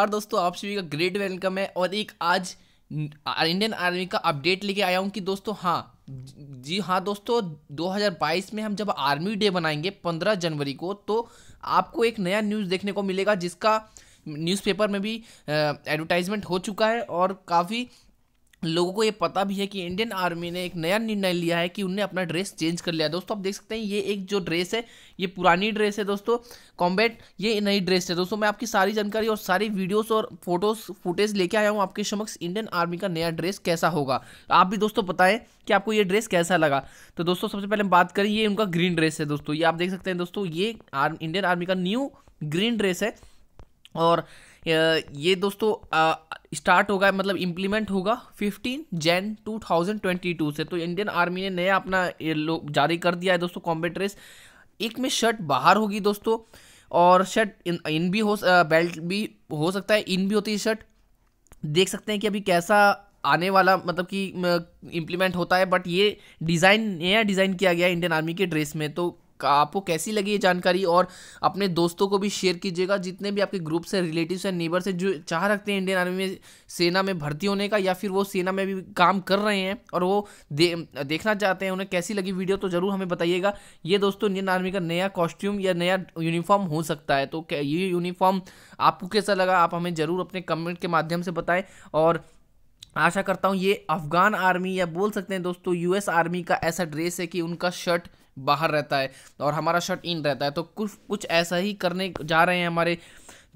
नमस्कार दोस्तों आप सभी का ग्रेट वेलकम है और एक आज इंडियन आर्मी का अपडेट लेके आया हूँ कि दोस्तों हाँ जी हाँ दोस्तों 2022 में हम जब आर्मी डे बनाएंगे 15 जनवरी को तो आपको एक नया न्यूज़ देखने को मिलेगा जिसका न्यूज़पेपर में भी एडवर्टाइजमेंट हो चुका है और काफ़ी लोगों को ये पता भी है कि इंडियन आर्मी ने एक नया निर्णय लिया है कि उनने अपना ड्रेस चेंज कर लिया दोस्तों आप देख सकते हैं ये एक जो ड्रेस है ये पुरानी ड्रेस है दोस्तों कॉम्बैट ये नई ड्रेस है दोस्तों मैं आपकी सारी जानकारी और सारी वीडियोस और फोटोज फुटेज लेके आया हूँ आपके समक्ष इंडियन आर्मी का नया ड्रेस कैसा होगा आप भी दोस्तों बताएं कि आपको ये ड्रेस कैसा लगा तो दोस्तों सबसे पहले बात करें ये उनका ग्रीन ड्रेस है दोस्तों ये आप देख सकते हैं दोस्तों ये इंडियन आर्मी का न्यू ग्रीन ड्रेस है और ये दोस्तों स्टार्ट होगा मतलब इम्प्लीमेंट होगा 15 जैन 2022 से तो इंडियन आर्मी ने नया अपना ये लोग जारी कर दिया है दोस्तों कॉम्बेट ड्रेस एक में शर्ट बाहर होगी दोस्तों और शर्ट इन इन भी हो बेल्ट भी हो सकता है इन भी होती है शर्ट देख सकते हैं कि अभी कैसा आने वाला मतलब कि इम्प्लीमेंट होता है बट ये डिज़ाइन नया डिज़ाइन किया गया है इंडियन आर्मी के ड्रेस में तो आपको कैसी लगी ये जानकारी और अपने दोस्तों को भी शेयर कीजिएगा जितने भी आपके ग्रुप्स हैं रिलेटिव्स हैं नेबर से जो चाह रखते हैं इंडियन आर्मी में सेना में भर्ती होने का या फिर वो सेना में भी काम कर रहे हैं और वो दे, देखना चाहते हैं उन्हें कैसी लगी वीडियो तो ज़रूर हमें बताइएगा ये दोस्तों इंडियन आर्मी का नया कॉस्ट्यूम या नया यूनिफॉर्म हो सकता है तो ये यूनिफॉर्म आपको कैसा लगा आप हमें ज़रूर अपने कमेंट के माध्यम से बताएं और आशा करता हूँ ये अफ़गान आर्मी या बोल सकते हैं दोस्तों यूएस आर्मी का ऐसा ड्रेस है कि उनका शर्ट बाहर रहता है और हमारा शर्ट इन रहता है तो कुछ कुछ ऐसा ही करने जा रहे हैं हमारे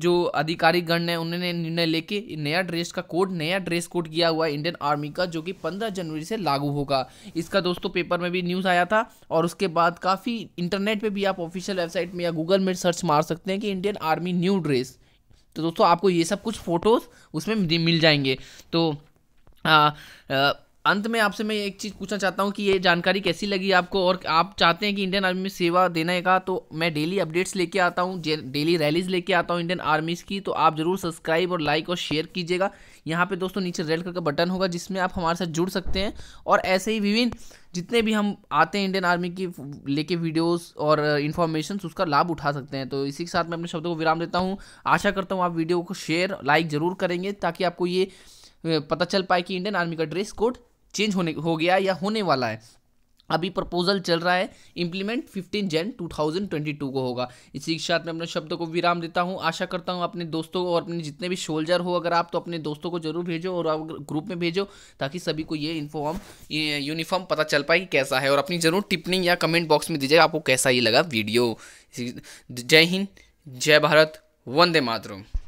जो अधिकारी गण है उन्होंने निर्णय लेके नया ड्रेस का कोड नया ड्रेस कोड किया हुआ है इंडियन आर्मी का जो कि 15 जनवरी से लागू होगा इसका दोस्तों पेपर में भी न्यूज़ आया था और उसके बाद काफ़ी इंटरनेट पे भी आप ऑफिशियल वेबसाइट में या गूगल में सर्च मार सकते हैं कि इंडियन आर्मी न्यू ड्रेस तो दोस्तों आपको ये सब कुछ फ़ोटोज़ उसमें मिल जाएंगे तो आ, आ, अंत में आपसे मैं एक चीज़ पूछना चाहता हूँ कि ये जानकारी कैसी लगी आपको और आप चाहते हैं कि इंडियन आर्मी में सेवा देने का तो मैं डेली अपडेट्स लेके आता हूँ डेली रैलीज लेके आता हूँ इंडियन आर्मीज़ की तो आप ज़रूर सब्सक्राइब और लाइक और शेयर कीजिएगा यहाँ पे दोस्तों नीचे रेड कलर का बटन होगा जिसमें आप हमारे साथ जुड़ सकते हैं और ऐसे ही विभिन्न जितने भी हम आते हैं इंडियन आर्मी की लेके वीडियोस और इन्फॉर्मेशन उसका लाभ उठा सकते हैं तो इसी के साथ मैं अपने शब्दों को विराम देता हूँ आशा करता हूँ आप वीडियो को शेयर लाइक ज़रूर करेंगे ताकि आपको ये पता चल पाए कि इंडियन आर्मी का ड्रेस कोड चेंज होने हो गया या होने वाला है अभी प्रपोजल चल रहा है इंप्लीमेंट 15 जन 2022 को होगा इसी के साथ मैं अपने शब्द को विराम देता हूँ आशा करता हूँ अपने दोस्तों और अपने जितने भी सोल्जर हो अगर आप तो अपने दोस्तों को जरूर भेजो और आप ग्रुप में भेजो ताकि सभी को ये इन्फॉर्म यूनिफॉर्म पता चल पाए कि कैसा है और अपनी ज़रूर टिप्पणी या कमेंट बॉक्स में दीजिए आपको कैसा ये लगा वीडियो जय हिंद जय भारत वंदे मातरम